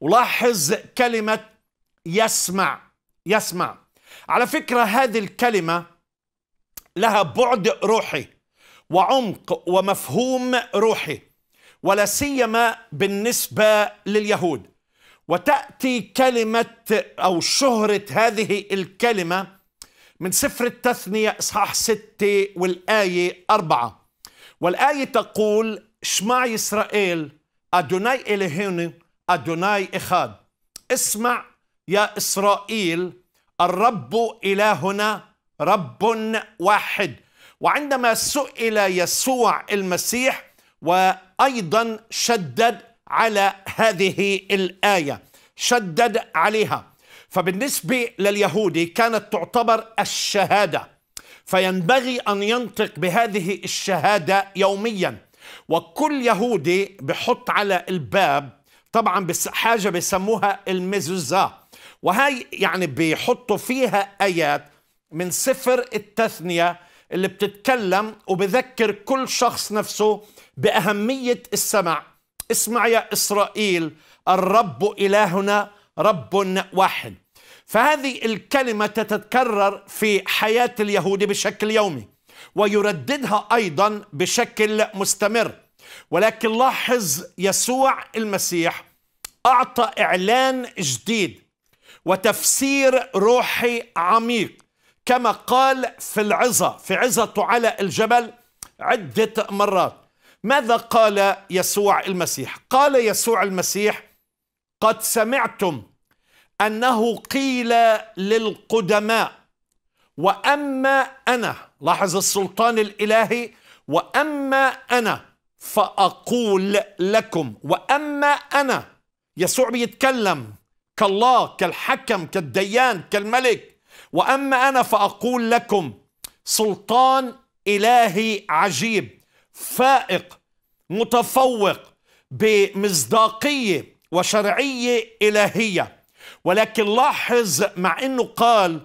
ولاحظ كلمة يسمع يسمع على فكرة هذه الكلمة لها بعد روحي وعمق ومفهوم روحي ولا سيما بالنسبة لليهود وتأتي كلمة أو شهرة هذه الكلمة من سفر التثنية إصحاح ستة والآية أربعة والآية تقول شمع إسرائيل أدوني إلهينا أدوناي إخاد اسمع يا إسرائيل الرب إلهنا رب واحد وعندما سئل يسوع المسيح وأيضا شدد على هذه الآية شدد عليها فبالنسبة لليهودي كانت تعتبر الشهادة فينبغي أن ينطق بهذه الشهادة يوميا وكل يهودي بحط على الباب طبعا حاجة بيسموها المزوزة وهي يعني بيحطوا فيها آيات من سفر التثنية اللي بتتكلم وبذكر كل شخص نفسه بأهمية السمع اسمع يا إسرائيل الرب إلهنا رب واحد فهذه الكلمة تتكرر في حياة اليهود بشكل يومي ويرددها أيضا بشكل مستمر ولكن لاحظ يسوع المسيح أعطى إعلان جديد وتفسير روحي عميق كما قال في العظة في عظته على الجبل عدة مرات ماذا قال يسوع المسيح قال يسوع المسيح قد سمعتم أنه قيل للقدماء وأما أنا لاحظ السلطان الإلهي وأما أنا فأقول لكم وأما أنا يسوع بيتكلم كالله كالحكم كالديان كالملك وأما أنا فأقول لكم سلطان إلهي عجيب فائق متفوق بمصداقية وشرعية إلهية ولكن لاحظ مع أنه قال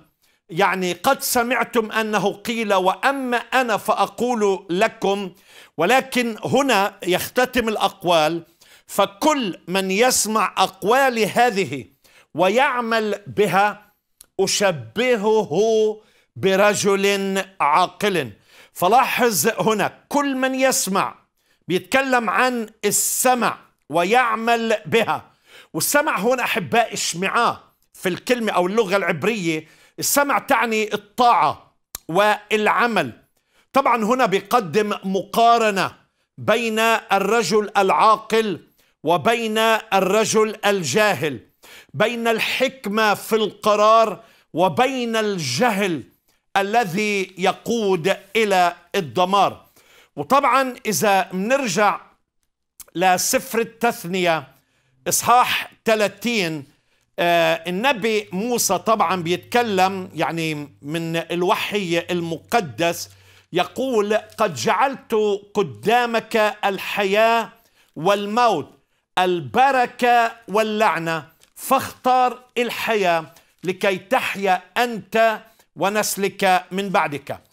يعني قد سمعتم أنه قيل وأما أنا فأقول لكم ولكن هنا يختتم الأقوال فكل من يسمع أقوالي هذه ويعمل بها أشبهه برجل عاقل فلاحظ هنا كل من يسمع بيتكلم عن السمع ويعمل بها والسمع هنا أحباء اشمعاه في الكلمة أو اللغة العبرية السمع تعني الطاعة والعمل طبعا هنا بيقدم مقارنة بين الرجل العاقل وبين الرجل الجاهل بين الحكمة في القرار وبين الجهل الذي يقود إلى الدمار وطبعا إذا نرجع لسفر التثنية إصحاح 30 آه، النبي موسى طبعا بيتكلم يعني من الوحي المقدس يقول قد جعلت قدامك الحياة والموت البركة واللعنة فاختار الحياة لكي تحيا أنت ونسلك من بعدك